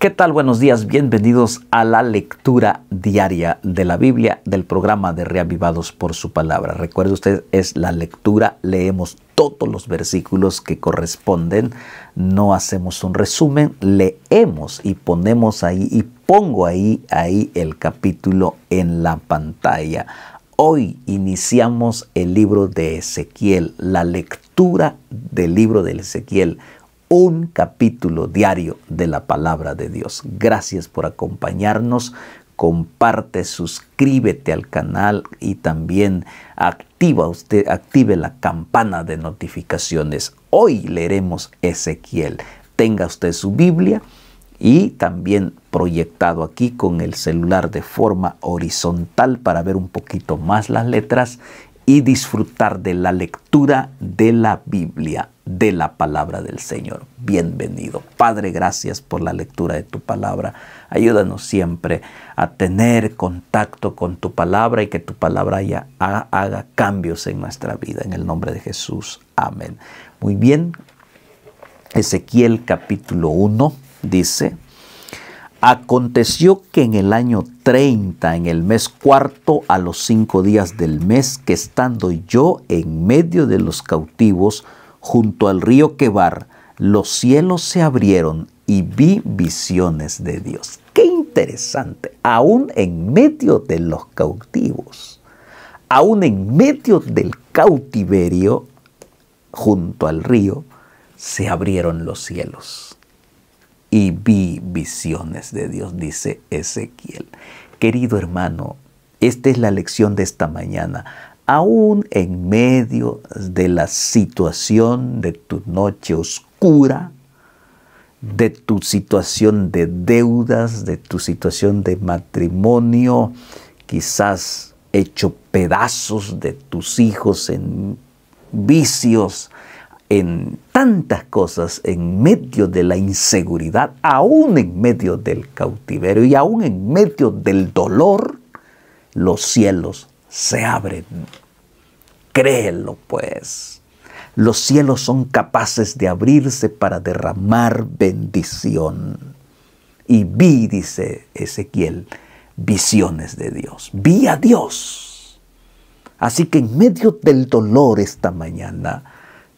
¿Qué tal? Buenos días, bienvenidos a la lectura diaria de la Biblia del programa de Reavivados por su palabra. Recuerde usted, es la lectura, leemos todos los versículos que corresponden, no hacemos un resumen, leemos y ponemos ahí y pongo ahí, ahí el capítulo en la pantalla. Hoy iniciamos el libro de Ezequiel, la lectura del libro de Ezequiel un capítulo diario de la palabra de Dios. Gracias por acompañarnos. Comparte, suscríbete al canal y también activa usted, active la campana de notificaciones. Hoy leeremos Ezequiel. Tenga usted su Biblia y también proyectado aquí con el celular de forma horizontal para ver un poquito más las letras y disfrutar de la lectura de la Biblia de la palabra del Señor. Bienvenido. Padre, gracias por la lectura de tu palabra. Ayúdanos siempre a tener contacto con tu palabra y que tu palabra haga cambios en nuestra vida. En el nombre de Jesús. Amén. Muy bien. Ezequiel capítulo 1 dice, Aconteció que en el año 30, en el mes cuarto, a los cinco días del mes, que estando yo en medio de los cautivos, junto al río Quebar, los cielos se abrieron y vi visiones de Dios. Qué interesante, aún en medio de los cautivos, aún en medio del cautiverio, junto al río, se abrieron los cielos. Y vi visiones de Dios, dice Ezequiel. Querido hermano, esta es la lección de esta mañana aún en medio de la situación de tu noche oscura, de tu situación de deudas, de tu situación de matrimonio, quizás hecho pedazos de tus hijos en vicios, en tantas cosas, en medio de la inseguridad, aún en medio del cautiverio y aún en medio del dolor, los cielos se abren Créelo pues. Los cielos son capaces de abrirse para derramar bendición. Y vi, dice Ezequiel, visiones de Dios. Vi a Dios. Así que en medio del dolor esta mañana,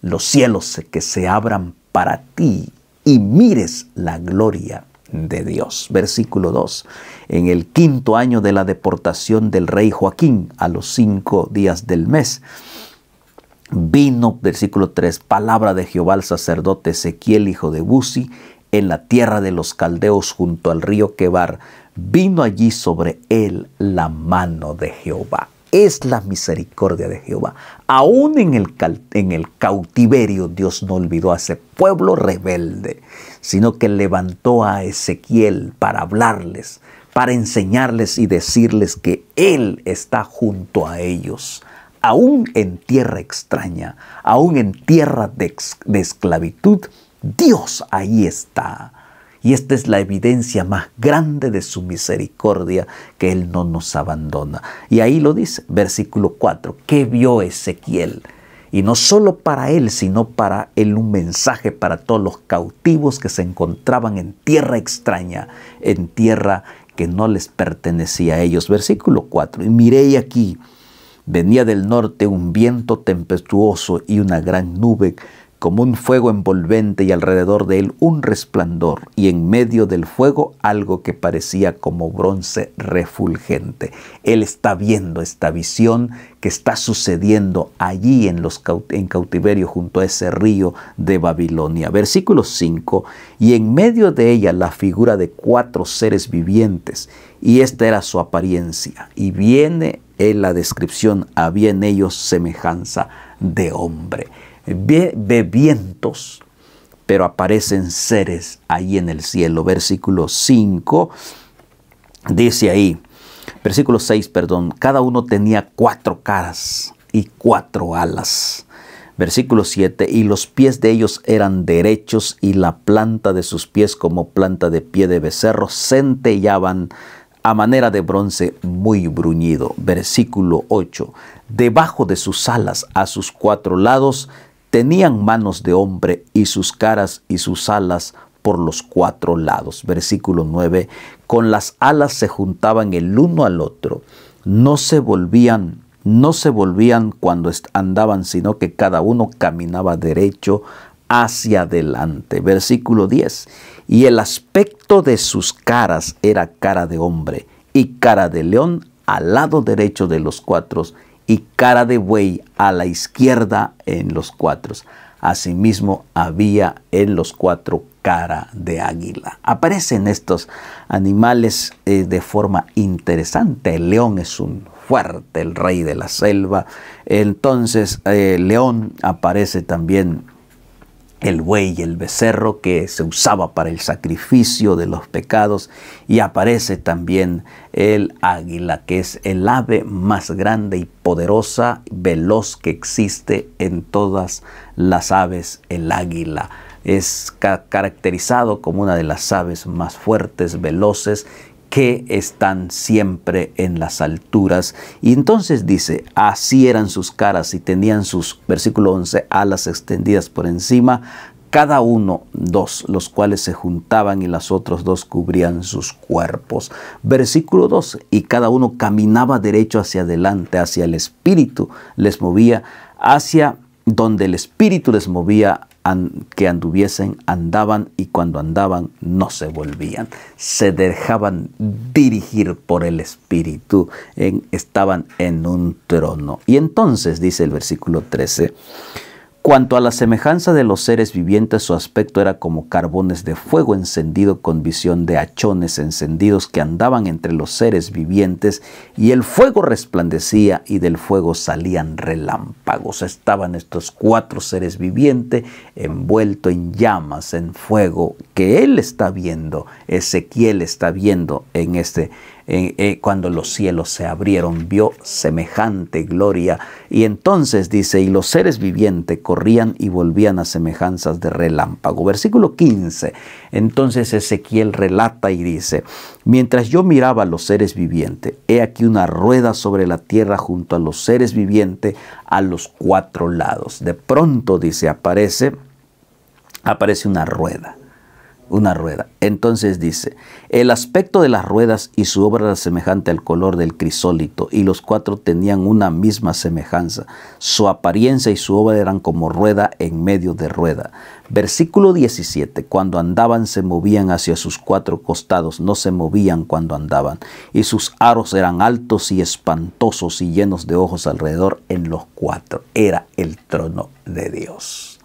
los cielos que se abran para ti y mires la gloria de Dios. Versículo 2. En el quinto año de la deportación del rey Joaquín, a los cinco días del mes, vino, versículo 3, palabra de Jehová al sacerdote Ezequiel, hijo de Buzi, en la tierra de los caldeos junto al río Quebar. Vino allí sobre él la mano de Jehová es la misericordia de Jehová. Aún en el, cautiverio Dios no olvidó a ese pueblo rebelde, sino que levantó a Ezequiel para hablarles, para enseñarles y decirles que Él está junto a ellos, aún en tierra extraña, aún en tierra de esclavitud, Dios ahí está y esta es la evidencia más grande de su misericordia, que Él no nos abandona. Y ahí lo dice, versículo 4, ¿qué vio Ezequiel? Y no solo para él, sino para él un mensaje para todos los cautivos que se encontraban en tierra extraña, en tierra que no les pertenecía a ellos. Versículo 4, y miré aquí, venía del norte un viento tempestuoso y una gran nube como un fuego envolvente y alrededor de él un resplandor y en medio del fuego algo que parecía como bronce refulgente. Él está viendo esta visión que está sucediendo allí en, los, cautiverio junto a ese río de Babilonia. Versículo 5, y en medio de ella la figura de cuatro seres vivientes y esta era su apariencia y viene en la descripción, había en ellos semejanza de hombre. Eh, vientos, pero aparecen seres ahí en el cielo. Versículo 5 dice ahí, versículo 6, perdón, cada uno tenía cuatro caras y cuatro alas. Versículo 7, y los pies de ellos eran derechos y la planta de sus pies como planta de pie de becerro centellaban a manera de bronce muy bruñido. Versículo 8, debajo de sus alas a sus cuatro lados tenían manos de hombre y sus caras y sus alas por los cuatro lados. Versículo 9, con las alas se juntaban el uno al otro, no se volvían, no se volvían cuando andaban, sino que cada uno caminaba derecho hacia adelante. Versículo 10, y el aspecto de sus caras era cara de hombre y cara de león al lado derecho de los cuatro y cara de buey a la izquierda en los cuatro. Asimismo había en los cuatro cara de águila. Aparecen estos animales eh, de forma interesante. El león es un fuerte, el rey de la selva. Entonces, eh, el león aparece también el buey y el becerro que se usaba para el sacrificio de los pecados y aparece también el águila que es el ave más grande y poderosa, veloz que existe en todas las aves, el águila. Es caracterizado como una de las aves más fuertes, veloces que están siempre en las alturas. Y entonces dice, así eran sus caras y tenían sus, versículo 11, alas extendidas por encima, cada uno dos, los cuales se juntaban y las otras dos cubrían sus cuerpos. Versículo 12, y cada uno caminaba derecho hacia adelante, hacia el espíritu, les movía hacia donde el espíritu les movía que anduviesen andaban y cuando andaban no se volvían. Se dejaban dirigir por el Espíritu, estaban en un trono. Y entonces dice el versículo 13, Cuanto a la semejanza de los seres vivientes, su aspecto era como carbones de fuego encendido con visión de hachones encendidos que andaban entre los seres vivientes y el fuego resplandecía y del fuego salían relámpagos. Estaban estos cuatro seres vivientes envueltos en llamas, en fuego, que él está viendo, Ezequiel está viendo en este eh, cuando los cielos se abrieron, vio semejante gloria. Y entonces dice, y los seres vivientes corrían y volvían a semejanzas de relámpago. Versículo 15. Entonces Ezequiel relata y dice, mientras yo miraba a los seres vivientes, he aquí una rueda sobre la tierra junto a los seres vivientes a los cuatro lados. De pronto, dice, aparece, aparece una rueda una rueda. Entonces dice, el aspecto de las ruedas y su obra era semejante al color del crisólito, y los cuatro tenían una misma semejanza. Su apariencia y su obra eran como rueda en medio de rueda. Versículo 17, cuando andaban se movían hacia sus cuatro costados, no se movían cuando andaban, y sus aros eran altos y espantosos y llenos de ojos alrededor en los cuatro. Era el trono de Dios.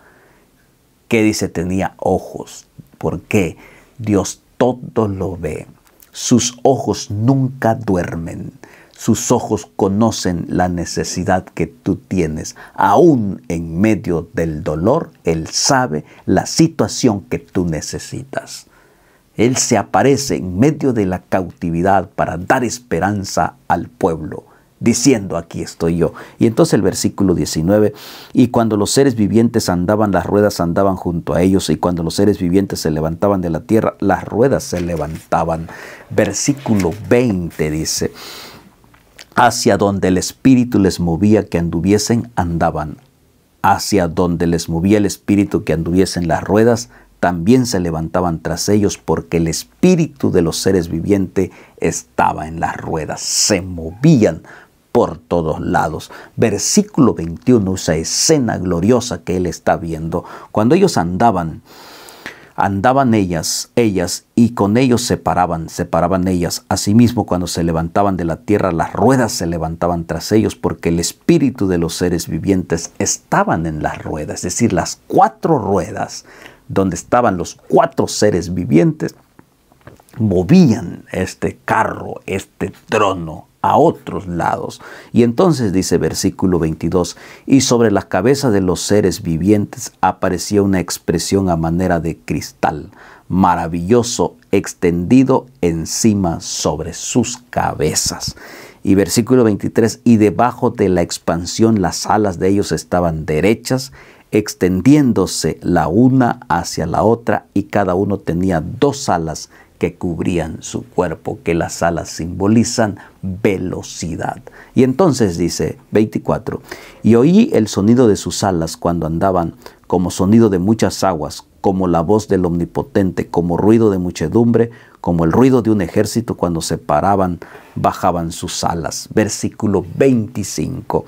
¿Qué dice? Tenía ojos porque Dios todo lo ve. Sus ojos nunca duermen. Sus ojos conocen la necesidad que tú tienes. Aún en medio del dolor, Él sabe la situación que tú necesitas. Él se aparece en medio de la cautividad para dar esperanza al pueblo diciendo, aquí estoy yo. Y entonces el versículo 19, y cuando los seres vivientes andaban, las ruedas andaban junto a ellos, y cuando los seres vivientes se levantaban de la tierra, las ruedas se levantaban. Versículo 20 dice, hacia donde el Espíritu les movía que anduviesen, andaban. Hacia donde les movía el Espíritu que anduviesen las ruedas, también se levantaban tras ellos porque el espíritu de los seres vivientes estaba en las ruedas. Se movían por todos lados. Versículo 21, esa escena gloriosa que él está viendo. Cuando ellos andaban, andaban ellas, ellas, y con ellos se paraban, se paraban ellas. Asimismo, cuando se levantaban de la tierra, las ruedas se levantaban tras ellos, porque el espíritu de los seres vivientes estaban en las ruedas, es decir, las cuatro ruedas, donde estaban los cuatro seres vivientes, movían este carro, este trono a otros lados. Y entonces dice versículo 22, y sobre las cabezas de los seres vivientes aparecía una expresión a manera de cristal, maravilloso, extendido encima sobre sus cabezas. Y versículo 23, y debajo de la expansión las alas de ellos estaban derechas, extendiéndose la una hacia la otra, y cada uno tenía dos alas que cubrían su cuerpo, que las alas simbolizan velocidad. Y entonces dice 24, y oí el sonido de sus alas cuando andaban, como sonido de muchas aguas, como la voz del omnipotente, como ruido de muchedumbre, como el ruido de un ejército cuando se paraban, bajaban sus alas. Versículo 25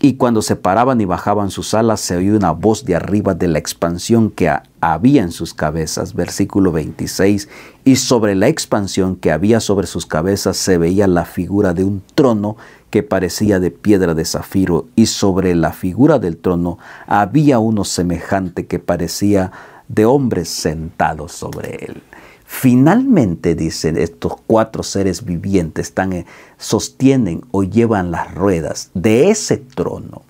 y cuando se paraban y bajaban sus alas se oía una voz de arriba de la expansión que había en sus cabezas. Versículo 26. Y sobre la expansión que había sobre sus cabezas se veía la figura de un trono que parecía de piedra de zafiro. Y sobre la figura del trono había uno semejante que parecía de hombres sentados sobre él. Finalmente, dicen estos cuatro seres vivientes, eh, sostienen o llevan las ruedas de ese trono.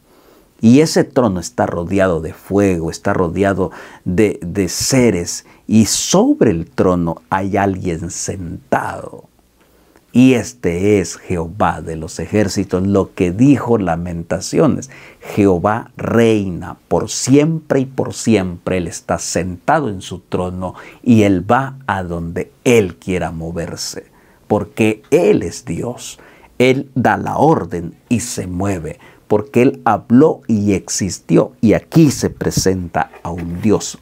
Y ese trono está rodeado de fuego, está rodeado de, de seres, y sobre el trono hay alguien sentado. Y este es Jehová de los ejércitos, lo que dijo Lamentaciones. Jehová reina por siempre y por siempre. Él está sentado en su trono y él va a donde él quiera moverse, porque él es Dios. Él da la orden y se mueve, porque él habló y existió. Y aquí se presenta a un Dios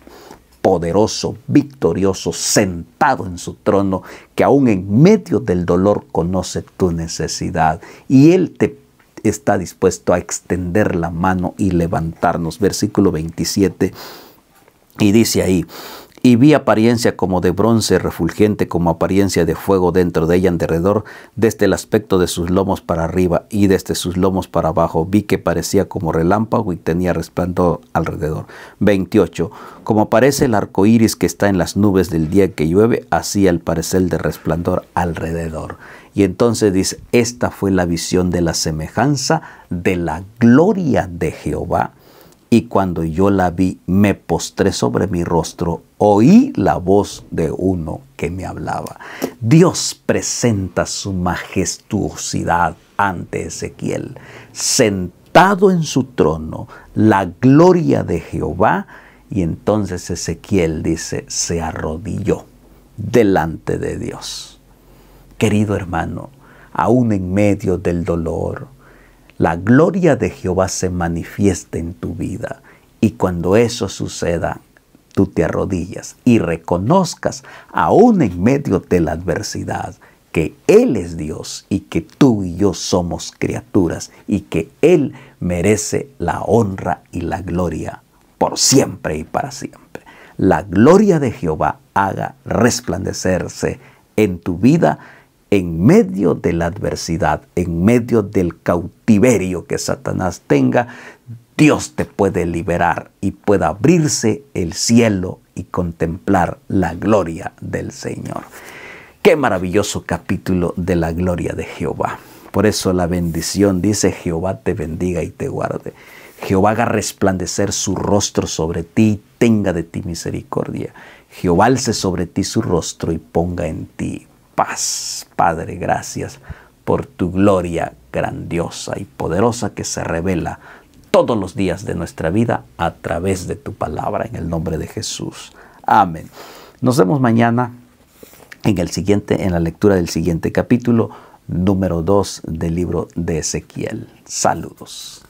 poderoso, victorioso, sentado en su trono, que aún en medio del dolor conoce tu necesidad y Él te está dispuesto a extender la mano y levantarnos. Versículo 27. Y dice ahí, y vi apariencia como de bronce refulgente, como apariencia de fuego dentro de ella en derredor, desde el aspecto de sus lomos para arriba y desde sus lomos para abajo. Vi que parecía como relámpago y tenía resplandor alrededor. 28. Como aparece el arco iris que está en las nubes del día que llueve, así al parecer de resplandor alrededor. Y entonces dice: Esta fue la visión de la semejanza de la gloria de Jehová. Y cuando yo la vi, me postré sobre mi rostro oí la voz de uno que me hablaba. Dios presenta su majestuosidad ante Ezequiel, sentado en su trono, la gloria de Jehová, y entonces Ezequiel dice, se arrodilló delante de Dios. Querido hermano, aún en medio del dolor, la gloria de Jehová se manifiesta en tu vida. Y cuando eso suceda, tú te arrodillas y reconozcas, aún en medio de la adversidad, que Él es Dios y que tú y yo somos criaturas y que Él merece la honra y la gloria por siempre y para siempre. La gloria de Jehová haga resplandecerse en tu vida en medio de la adversidad, en medio del cautiverio que Satanás tenga, Dios te puede liberar y pueda abrirse el cielo y contemplar la gloria del Señor. Qué maravilloso capítulo de la gloria de Jehová. Por eso la bendición dice Jehová te bendiga y te guarde. Jehová haga resplandecer su rostro sobre ti y tenga de ti misericordia. Jehová alce sobre ti su rostro y ponga en ti paz. Padre, gracias por tu gloria grandiosa y poderosa que se revela todos los días de nuestra vida a través de tu palabra, en el nombre de Jesús. Amén. Nos vemos mañana en, el siguiente, en la lectura del siguiente capítulo, número 2 del libro de Ezequiel. Saludos.